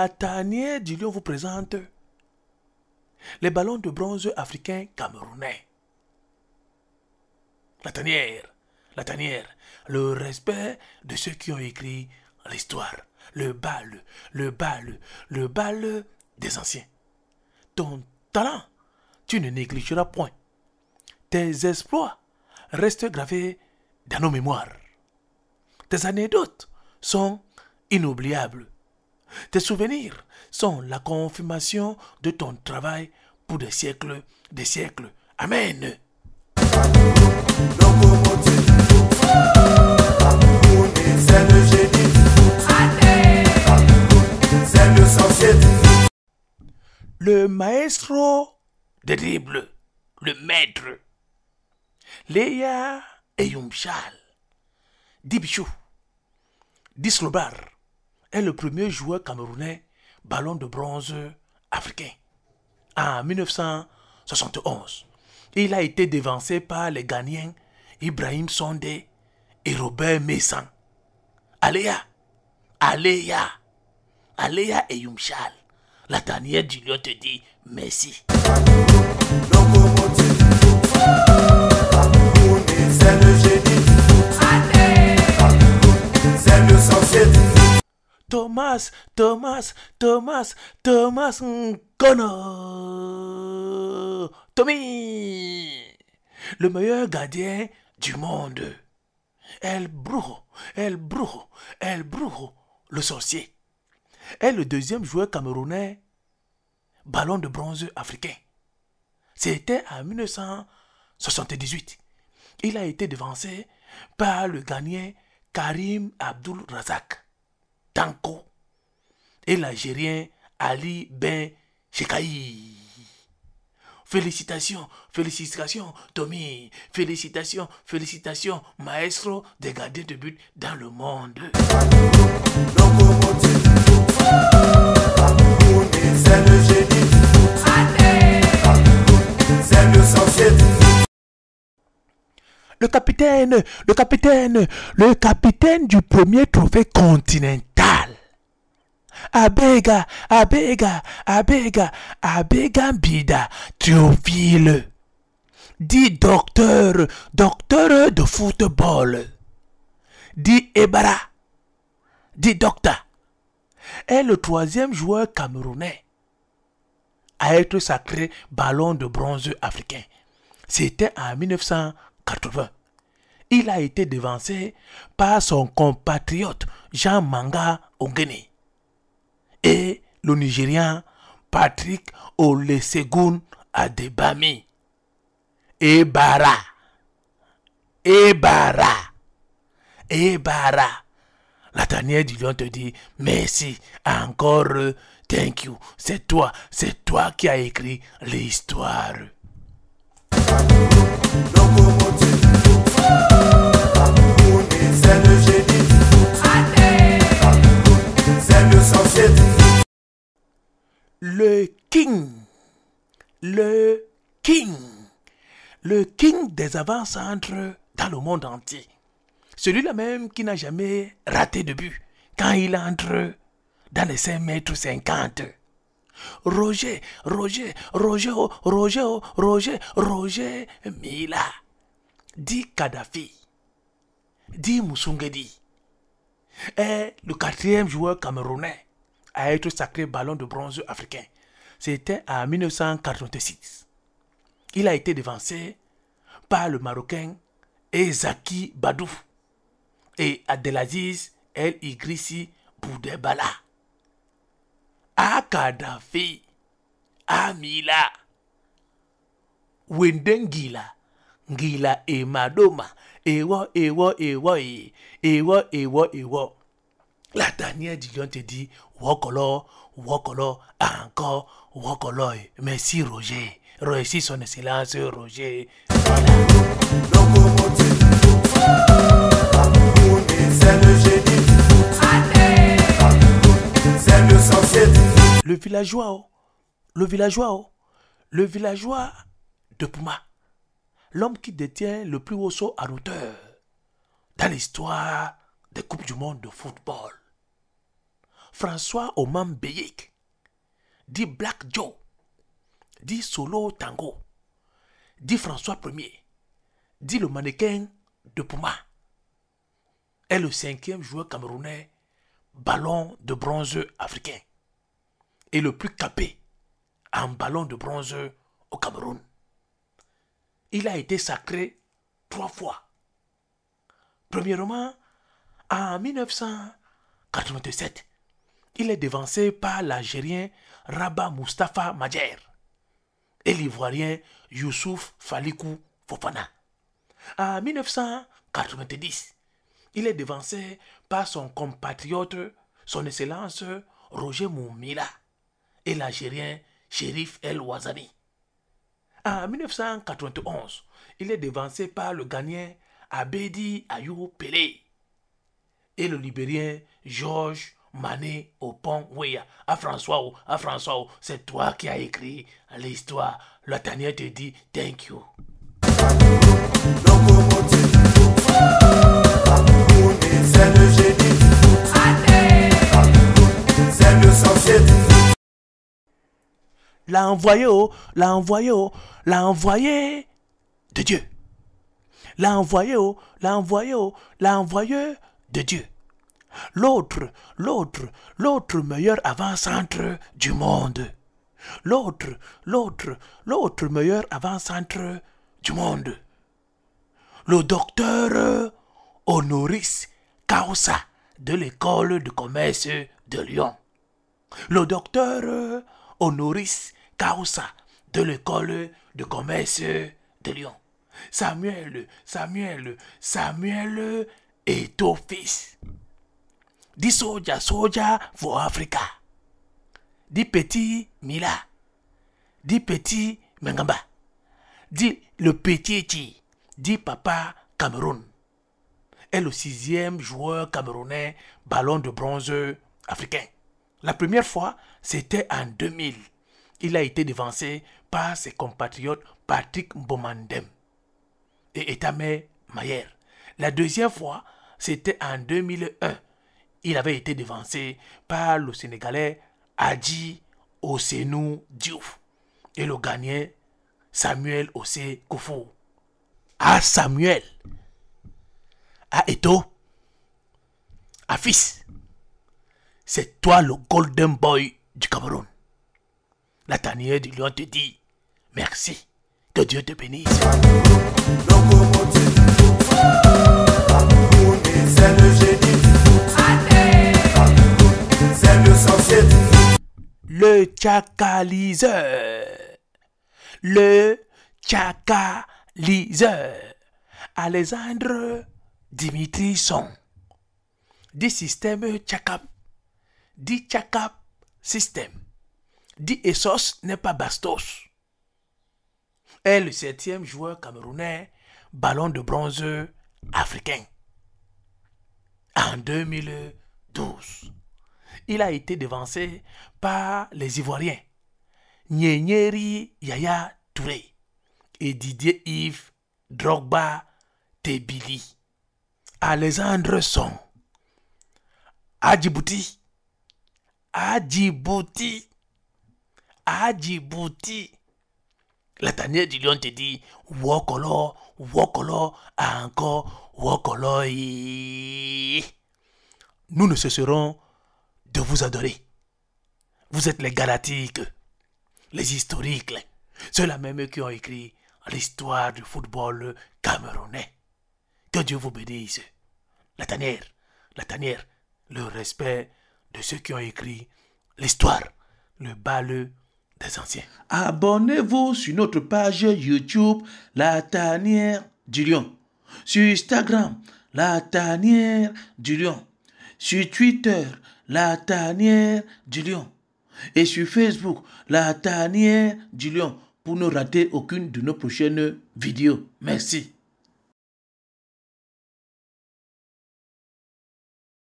La tanière du lion vous présente les ballons de bronze africains camerounais. La tanière, la tanière, le respect de ceux qui ont écrit l'histoire, le bal, le bal, le bal des anciens. Ton talent, tu ne négligeras point. Tes exploits restent gravés dans nos mémoires. Tes anecdotes sont inoubliables. Tes souvenirs sont la confirmation de ton travail pour des siècles, des siècles. Amen. Le maestro des le maître, Léa et Yumshal, Dislobar, est le premier joueur camerounais ballon de bronze africain en 1971. Il a été dévancé par les gagnants Ibrahim Sondé et Robert Messan. Aléa, Aléa, Aléa et Yumchal. La dernière du lion te dit merci. Thomas, Thomas, Thomas, Thomas Nkono. Tommy, le meilleur gardien du monde. El Brujo, El Brujo, El Brujo, le sorcier. Est le deuxième joueur camerounais ballon de bronze africain. C'était en 1978. Il a été devancé par le gagnant Karim Abdul Razak. Tanko et l'Algérien Ali Ben Shekai. Félicitations, félicitations, Tommy. Félicitations, félicitations, maestro des gardiens de but dans le monde. Le capitaine, le capitaine, le capitaine du premier trophée continental Abega, Abega, Abega, Abega Bida, Théophile. dit docteur, docteur de football. dit Ebara, dit docteur. Est le troisième joueur camerounais à être sacré ballon de bronze africain. C'était en 1980. Il a été devancé par son compatriote Jean Manga Ongeni et le Nigérian Patrick Olesegun Adebami. Ebara. Ebara. Ebara. La tanière du lion te dit merci encore, euh, thank you. C'est toi, c'est toi qui as écrit l'histoire. Le king. Le king. Le king des avances entre dans le monde entier. Celui-là même qui n'a jamais raté de but quand il entre dans les 5 mètres 50. Roger, Roger, Roger, oh, Roger, oh, Roger, Roger Mila. Dit Kadhafi. Dit Moussungedi, Est le quatrième joueur camerounais à être sacré ballon de bronze africain. C'était en 1946. Il a été devancé par le Marocain Ezaki Badou Badouf et Adelaziz El Igrissi Boudébala. A Kadhafi, Amila, Mila, Wendengila, Ngila et Madoma, Ewa, Ewa, Ewa, Ewa, Ewa, Ewa. La dernière du te dit Wokolo, Wokolo, encore Wokolo. Merci Roger. Réussis son excellence Roger. Le villageois, oh. le villageois, oh. le villageois de Puma, l'homme qui détient le plus haut saut à hauteur dans l'histoire des Coupes du Monde de football. François Oman Beyik, dit Black Joe, dit Solo Tango, dit François Ier, dit le mannequin de Puma, est le cinquième joueur camerounais ballon de bronze africain et le plus capé en ballon de bronze au Cameroun. Il a été sacré trois fois. Premièrement, en 1987, il est dévancé par l'Algérien Rabat Mustafa Majer et l'Ivoirien Youssouf Falikou Fofana. En 1990, il est dévancé par son compatriote, son excellence Roger Moumila et l'Algérien Sherif El Ouazani. En 1991, il est dévancé par le Ghanéen Abedi Ayou Pelé et le Libérien Georges Mané au pont oui À François, à François, c'est toi qui as écrit l'histoire. Le te dit thank you. L'a envoyé, envoyé, envoyé de Dieu. L'envoyé, l'envoyé, l'envoyé l'a envoyé de Dieu l'autre, l'autre, l'autre meilleur avant-centre du monde. L'autre, l'autre, l'autre meilleur avant-centre du monde. Le docteur Honoris Causa de l'école de commerce de Lyon. Le docteur Honoris Causa de l'école de commerce de Lyon. Samuel, Samuel, Samuel est au fils di soja soja for africa di petit mila di petit mengamba di le petit chi di papa cameroun est le sixième joueur camerounais ballon de bronze africain. La première fois, c'était en 2000. Il a été devancé par ses compatriotes Patrick Mbomandem et Etamé Mayer. La deuxième fois, c'était en 2001 il avait été devancé par le Sénégalais Adji Osenou Diouf et le gagnant Samuel Ose Koufou. Ah Samuel, à Eto, à Fils, c'est toi le Golden Boy du Cameroun. La tanière du lion te dit merci, que Dieu te bénisse. chacaliseur. Le chacaliseur. Alexandre Dimitrison. Dit système Chaka, Dit Chaka système. Dit Essos n'est pas Bastos. Est le septième joueur camerounais ballon de bronze africain en 2012 il a été devancé par les Ivoiriens. Nyeri Yaya Touré et Didier Yves Drogba Tebili. Alexandre Son. À Adjibouti. Adjibouti. La tanière du lion te dit Wokolo, Wokolo, encore Wokolo. Nous ne cesserons de vous adorer. Vous êtes les galatiques, les historiques, ceux-là même qui ont écrit l'histoire du football camerounais. Que Dieu vous bénisse. La tanière, la tanière, le respect de ceux qui ont écrit l'histoire, le bal des anciens. Abonnez-vous sur notre page YouTube La Tanière du Lion. Sur Instagram, La Tanière du Lion. Sur Twitter, la tanière du lion. Et sur Facebook, la tanière du lion, pour ne rater aucune de nos prochaines vidéos. Merci.